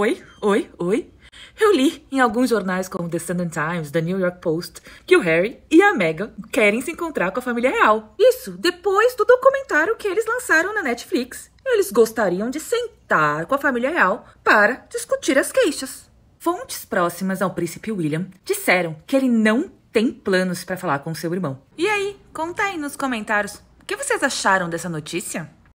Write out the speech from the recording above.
Oi, oi, oi. Eu li em alguns jornais como The Sunday Times, The New York Post, que o Harry e a Meghan querem se encontrar com a família real. Isso depois do documentário que eles lançaram na Netflix. Eles gostariam de sentar com a família real para discutir as queixas. Fontes próximas ao príncipe William disseram que ele não tem planos para falar com seu irmão. E aí, conta aí nos comentários, o que vocês acharam dessa notícia?